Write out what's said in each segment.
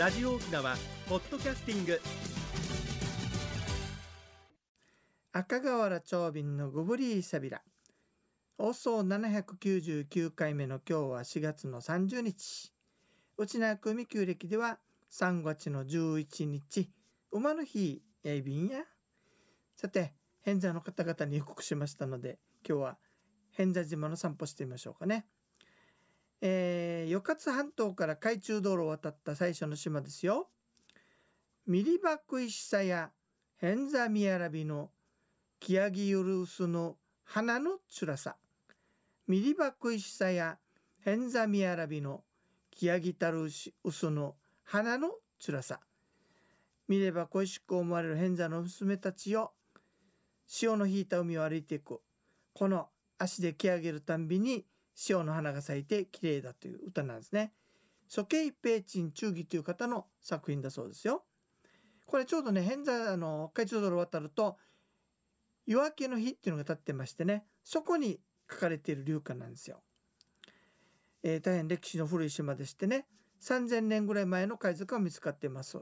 ラジオ沖縄ポッドキャスティング赤瓦町便のゴブリーサビラ放送799回目の今日は4月の30日内縄組旧暦では3月の11日馬の日やいやさて偏座の方々に予告しましたので今日は偏座島の散歩してみましょうかね。えー、余勝半島から海中道路を渡った最初の島ですよ。ミリバクイシサやヘンザミヤラビのキヤギユルウスの花のつらさ。ミリバクイシサやヘンザミヤラビのキヤギタルウスの花のつらさ。見れば恋しく思われる変座の娘たちよ。潮の引いた海を歩いていく。この足で来上げるたんびに潮の花が咲いて綺麗だという歌なんですね。ソケイペーチン忠義という方の作品だそうですよ。これちょうどね、偏座、あの、会長道路渡ると、夜明けの日っていうのが立ってましてね、そこに書かれている流歌なんですよ。えー、大変歴史の古い島でしてね、3000年ぐらい前の海賊が見つかっています。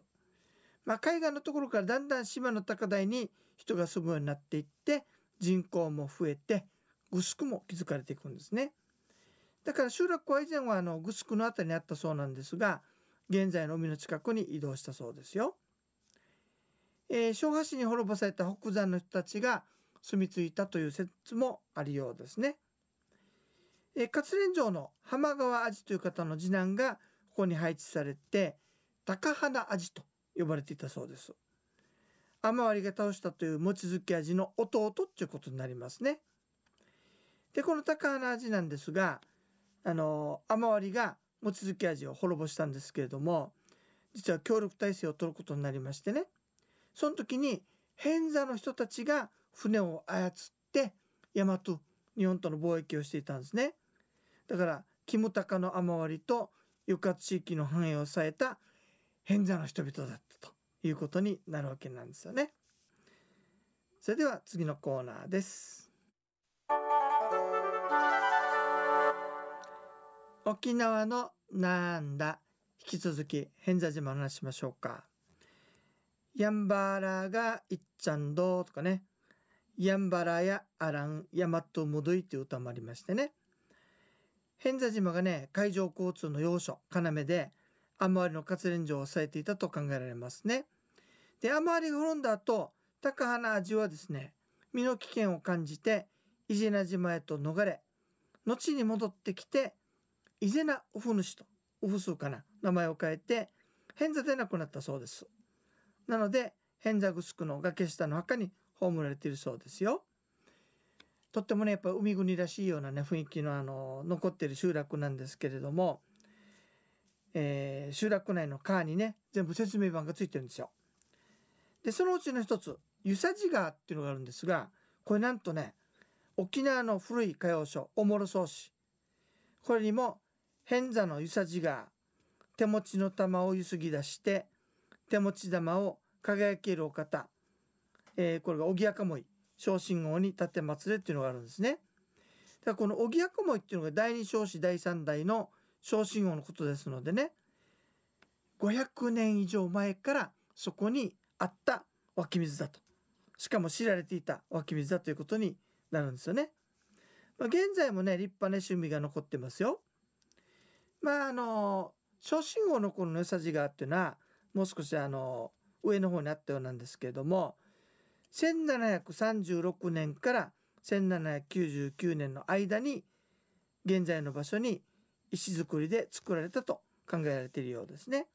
まあ、海岸のところからだんだん島の高台に人が住むようになっていって、人口も増えて、グスくも築かれていくんですね。だから集落は以前はあのグスクの辺りにあったそうなんですが現在の海の近くに移動したそうですよ。えー、昭和市に滅ぼされた北山の人たちが住み着いたという説もありようですね。えー、活連城の浜川アジという方の次男がここに配置されて高花アジと呼ばれていたそうです。雨割りが倒したという望月味の弟っていうことになりますね。でこの高花味なんですがあの雨割が望月味を滅ぼしたんですけれども実は協力体制を取ることになりましてねその時に偏座の人たちが船を操って大和日本との貿易をしていたんですねだからキムタカの雨割とユカ地域の繁栄を抑えた偏座の人々だったということになるわけなんですよねそれでは次のコーナーです沖縄のなんだ引き続き偏座島の話しましょうかやんばらがいっちゃんどとかねヤンバラやアランヤマとむどいっていう歌もありましてね偏座島がね海上交通の要所要で雨りの活連所を抑えていたと考えられますねで雨割が滅んだ後高花味はですね身の危険を感じて伊是名島へと逃れ後に戻ってきて伊是名オフ主とオフかな名前を変えて偏座でなくなったそうですなので偏座グスクの崖下の墓に葬られているそうですよとってもねやっぱ海国らしいようなね雰囲気のあの残ってる集落なんですけれども、えー、集落内の川にね全部説明板がついてるんですよでそのうちの一つ遊佐寺川っていうのがあるんですがこれなんとね沖縄の古い歌謡書「おもろそうし」これにも偏座の湯さじが手持ちの玉をゆすぎ出して手持ち玉を輝けるお方、えー、これが荻木かもい昇進号に立てつれっていうのがあるんですね。だからこの荻木かもいっていうのが第二少子第三代の昇進号のことですのでね500年以上前からそこにあった湧き水だとしかも知られていた湧き水だということになるんですよね。まあ、現在もね立派な趣味が残ってますよ。まああの初信号のこのよさじあっていうのはもう少しあの上の方にあったようなんですけれども1736年から1799年の間に現在の場所に石造りで作られたと考えられているようですね。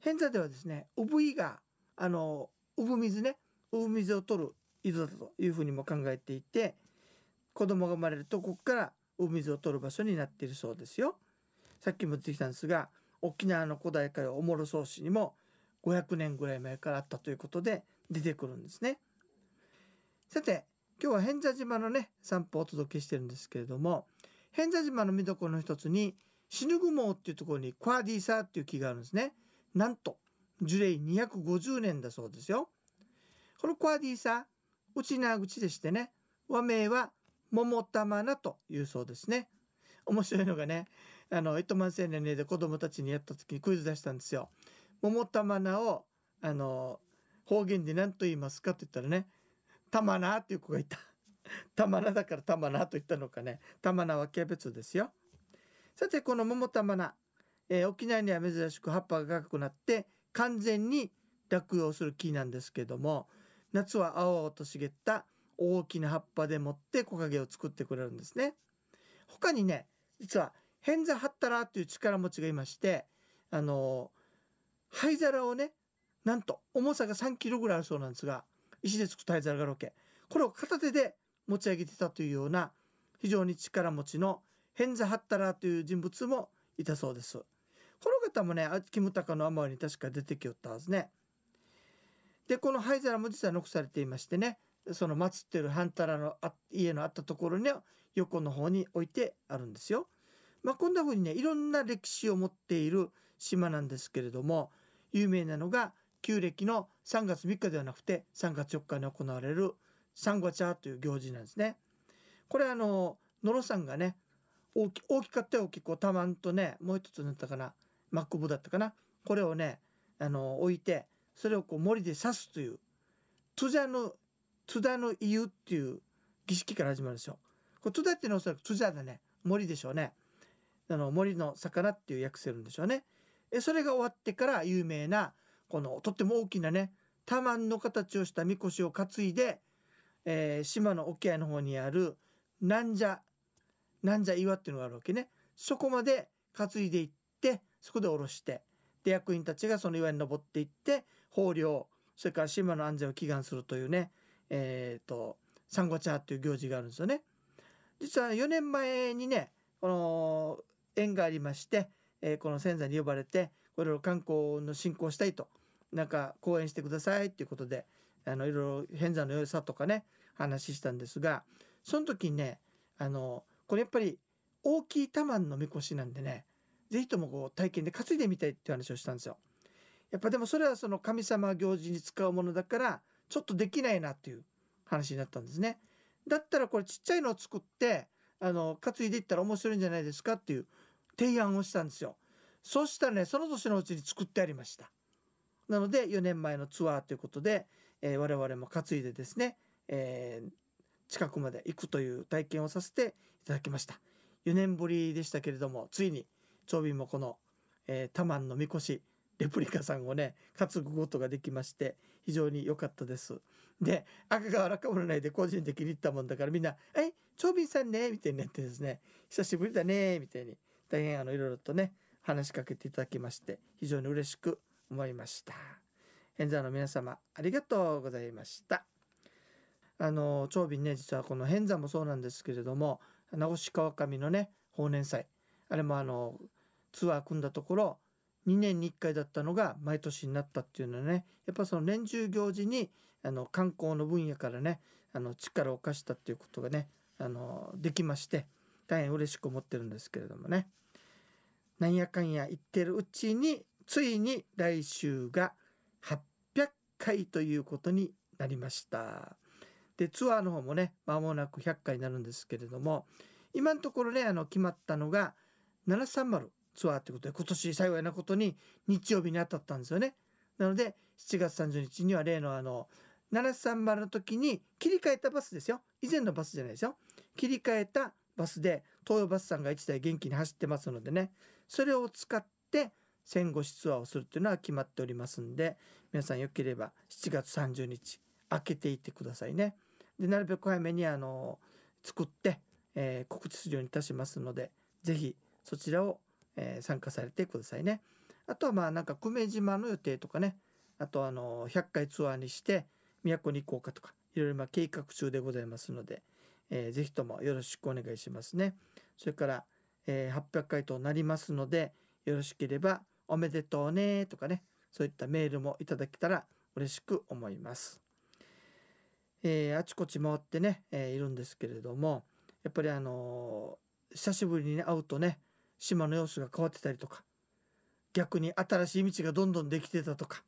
偏座ではですね産井があの産水ね産水を取る井戸だというふうにも考えていて子供が生まれるとここから産水を取る場所になっているそうですよ。さっきも言ってきたんですが沖縄の古代からおもろ草子にも500年ぐらい前からあったということで出てくるんですね。さて今日は偏座島のね散歩をお届けしてるんですけれども偏座島の見どころの一つに死ぬ雲っていうところにクワディサーっていう木があるんですね。なんと樹齢250年だそうですよ。このクワディサー内縄口でしてね和名は桃玉菜というそうですね。面白いのがねあの糸満青年で子供たちにやった時にクイズ出したんですよ。桃玉菜をあの方言で何と言いますかって言ったらね「玉菜」っていう子がいた。玉菜だから玉菜と言ったのかね玉菜はキャベツですよ。さてこの桃玉菜、えー、沖縄には珍しく葉っぱが赤くなって完全に落葉する木なんですけども夏は青々と茂った大きな葉っぱでもって木陰を作ってくれるんですね。他にね実は偏ン張ったらという力持ちがいましてあの灰皿をねなんと重さが3キロぐらいあるそうなんですが石で作った灰皿がロケこれを片手で持ち上げてたというような非常に力持ちの偏ン張ったらという人物もいたそうです。この方もねキムタカのアマに確か出てきよったはずね。でこの灰皿も実は残されていましてねその祀ってるハンタラの家のあったところに横の方に置いてあるんですよ。まあ、こんな風にねいろんな歴史を持っている島なんですけれども有名なのが旧暦の3月3日ではなくて3月4日に行われるサンゴチャーという行事なんですね。これあの野呂さんがね大き大きかったよ結構たまんとねもう一つなったかなマックボだったかなこれをねあの置いてそれをこう森で刺すという津田の津田の言うっていう儀式から始まるんですよ。これ津田っていうのはおそらく津田だね森でしょうね。あの森の魚っていう訳せるんでしょうね。えそれが終わってから有名なこのとっても大きなね多満の形をした神輿を担いで、えー、島の沖合の方にある南蛇岩っていうのがあるわけねそこまで担いでいってそこで下ろしてで役員たちがその岩に登っていって豊漁それから島の安全を祈願するというねえー、とサンゴチャーっていう行事があるんですよね。実は4年前にねこの縁がありまして、えー、この仙山に呼ばれてこれを観光の進行したいとなんか講演してくださいっていうことであのいろいろ偏山の良さとかね話したんですがその時にねあのこれやっぱり大きい玉のみこしなんでね是非ともこう体験で担いでみたいっていう話をしたんですよ。やっぱでもそれはその神様行事に使うものだからちょっとできないなっていう話になったんですね。だったらこれちっちゃいのを作ってあの担いでいったら面白いんじゃないですかっていう提案をしたんですよそしたらねその年のうちに作ってありましたなので4年前のツアーということで、えー、我々も担いでですね、えー、近くまで行くという体験をさせていただきました4年ぶりでしたけれどもついに長瓶もこの、えー、タマンのみこしレプリカさんをね担ぐことができまして非常に良かったですで赤が荒かぶらないで個人的に行ったもんだからみんな「え長瓶さんね」みたいになってですね「久しぶりだね」みたいに大変あのいろいろとね話しかけていただきまして非常に嬉しく思いました演座の皆様ありがとうございましたあの長瓶ね実はこの偏座もそうなんですけれども名護川上のね法年祭あれもあのツアー組んだところ2年に1回だったのが毎年になったっていうのはねやっぱその年中行事にあの観光の分野からねあの力を貸したっていうことがねあのできまして大変嬉しく思ってるんですけれどもねなんやかんや言ってるうちについに来週が800回ということになりましたでツアーの方もね間もなく100回になるんですけれども今のところねあの決まったのが730ツアーということで今年幸いなことに日曜日に当たったんですよねなので7月30日には例のあの730の時に切り替えたバスですよ以前のバスじゃないですよ切り替えたバスで東洋バスさんが1台元気に走ってますのでねそれを使って戦後出話をするっていうのは決まっておりますんで皆さんよければ7月30日開けていてくださいね。でなるべく早めにあの作って、えー、告知するようにいたしますので是非そちらを、えー、参加されてくださいね。あとはまあなんか久米島の予定とかねあとあの100回ツアーにして都に行こうかとかいろいろ計画中でございますので。えー、ぜひともよろしくお願いしますね。それから、えー、800回となりますので、よろしければ、おめでとうねとかね、そういったメールもいただけたら嬉しく思います。えー、あちこち回ってね、えー、いるんですけれども、やっぱりあのー、久しぶりに、ね、会うとね、島の様子が変わってたりとか、逆に新しい道がどんどんできてたとか、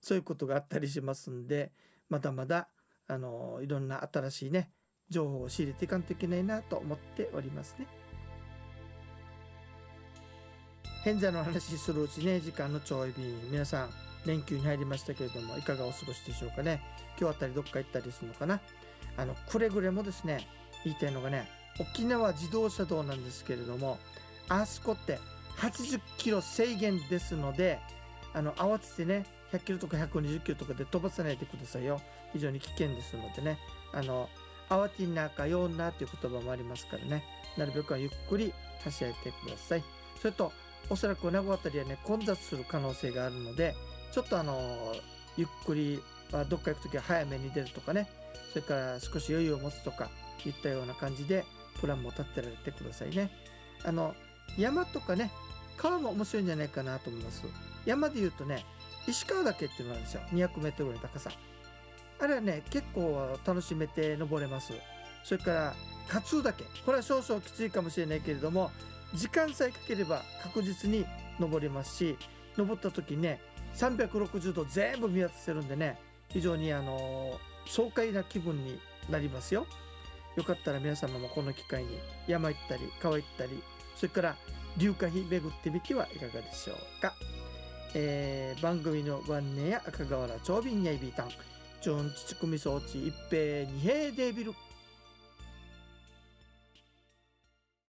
そういうことがあったりしますんで、まだまだ、あのいろんな新しいね、情報を仕入れていかんといけないなと思っておりますね変座の話するうちね時間のちょい日皆さん連休に入りましたけれどもいかがお過ごしでしょうかね今日あたりどっか行ったりするのかなあのくれぐれもですね言いたいのがね沖縄自動車道なんですけれどもあそこって80キロ制限ですのであの慌ててね100キロとか120キロとかで飛ばさないでくださいよ非常に危険ですのでねあの慌てなかようなという言葉もありますからねなるべくはゆっくり走られてくださいそれとおそらく名古屋辺りはね混雑する可能性があるのでちょっとあのゆっくりどっか行く時は早めに出るとかねそれから少し余裕を持つとかいったような感じでプランも立てられてくださいねあの山とかね川も面白いんじゃないかなと思います山で言うとね石川岳っていうのがあるんですよ 200m ぐらいの高さあれはね結構楽しめて登れますそれからカツオだけこれは少々きついかもしれないけれども時間さえかければ確実に登れますし登った時ね360度全部見渡せるんでね非常にあの爽快な気分になりますよよかったら皆様もこの機会に山行ったり川行ったりそれから龍華碑巡ってみてはいかがでしょうか、えー、番組のご案内や赤瓦長瓶やいびたんチュンチチクミ装置一平二平デービル